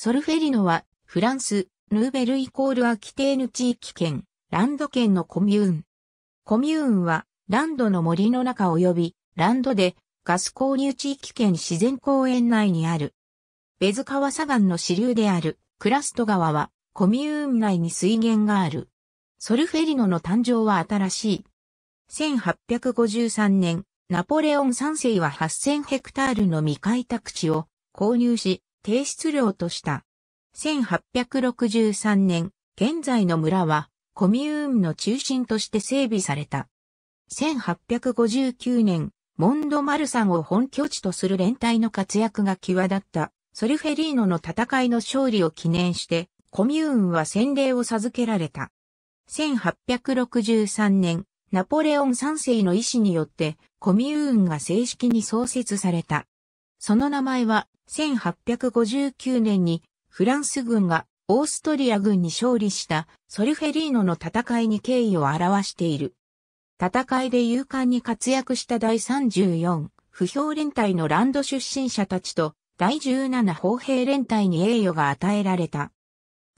ソルフェリノは、フランス、ヌーベルイコールアキテーヌ地域圏、ランド圏のコミューン。コミューンは、ランドの森の中及び、ランドで、ガス購入地域圏自然公園内にある。ベズ川砂岩の支流である、クラスト川は、コミューン内に水源がある。ソルフェリノの誕生は新しい。1853年、ナポレオン3世は8000ヘクタールの未開拓地を購入し、提出領とした。1863年、現在の村は、コミューンの中心として整備された。1859年、モンド・マルサンを本拠地とする連隊の活躍が際立った、ソルフェリーノの戦いの勝利を記念して、コミューンは洗礼を授けられた。1863年、ナポレオン3世の意志によって、コミューンが正式に創設された。その名前は1859年にフランス軍がオーストリア軍に勝利したソルフェリーノの戦いに敬意を表している。戦いで勇敢に活躍した第34不評連隊のランド出身者たちと第17砲兵連隊に栄誉が与えられた。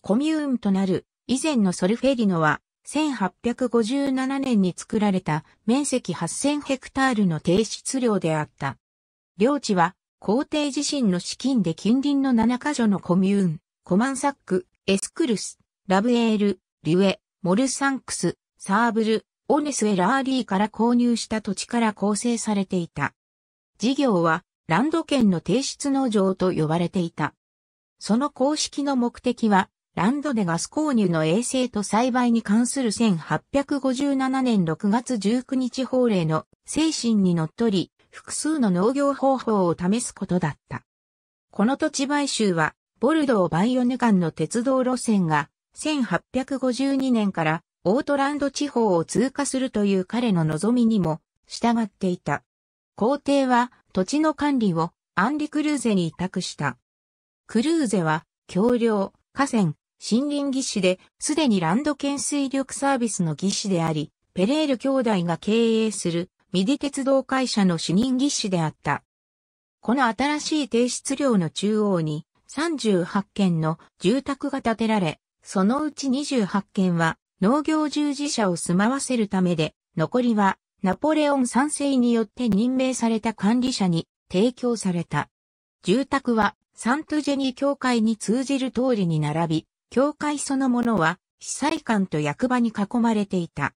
コミューンとなる以前のソルフェリーノは1857年に作られた面積8000ヘクタールの低質量であった。領地は皇帝自身の資金で近隣の7カ所のコミューン、コマンサック、エスクルス、ラブエール、リュエ、モルサンクス、サーブル、オネスエラーリーから購入した土地から構成されていた。事業はランド県の提出農場と呼ばれていた。その公式の目的は、ランドでガス購入の衛星と栽培に関する1857年6月19日法令の精神にのっとり、複数の農業方法を試すことだった。この土地買収は、ボルドー・バイオヌ間の鉄道路線が、1852年からオートランド地方を通過するという彼の望みにも従っていた。皇帝は土地の管理をアンリ・クルーゼに委託した。クルーゼは橋梁、河川、森林技師で、すでにランド県水力サービスの技師であり、ペレール兄弟が経営するディ鉄道会社の主任技師であった。この新しい提出量の中央に38軒の住宅が建てられ、そのうち28軒は農業従事者を住まわせるためで、残りはナポレオン三世によって任命された管理者に提供された。住宅はサントジェニ教会に通じる通りに並び、教会そのものは、被災官と役場に囲まれていた。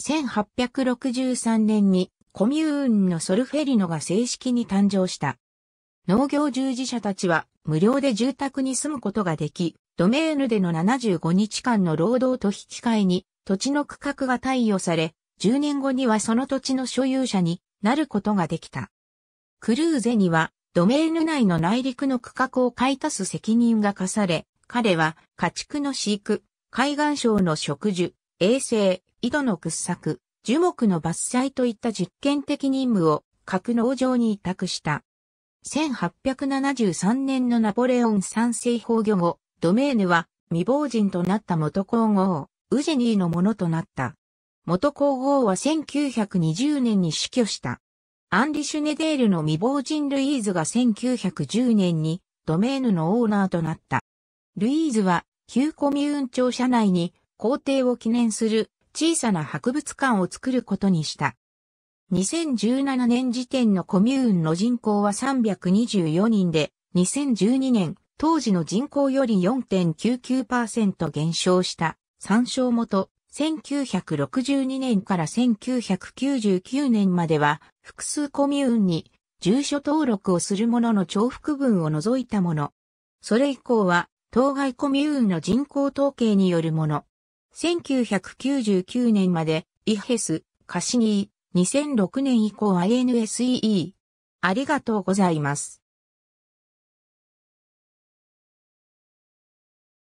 1863年にコミューンのソルフェリノが正式に誕生した。農業従事者たちは無料で住宅に住むことができ、ドメーヌでの75日間の労働と引き換えに土地の区画が貸与され、10年後にはその土地の所有者になることができた。クルーゼにはドメーヌ内の内陸の区画を買い足す責任が課され、彼は家畜の飼育、海岸省の植樹、衛星、井戸の掘削、樹木の伐採といった実験的任務を格納場に委託した。1873年のナポレオン三世崩御後、ドメーヌは未亡人となった元皇后、ウジェニーのものとなった。元皇后は1920年に死去した。アンリ・シュネデールの未亡人ルイーズが1910年にドメーヌのオーナーとなった。ルイーズは旧コミューン庁舎内に皇帝を記念する小さな博物館を作ることにした。2017年時点のコミューンの人口は324人で、2012年、当時の人口より4.99%減少した。参照元、1962年から1999年までは、複数コミューンに住所登録をするものの重複分を除いたもの。それ以降は、当該コミューンの人口統計によるもの。1999年まで、イヘス、カシニー、2006年以降 INSEE。ありがとうございます。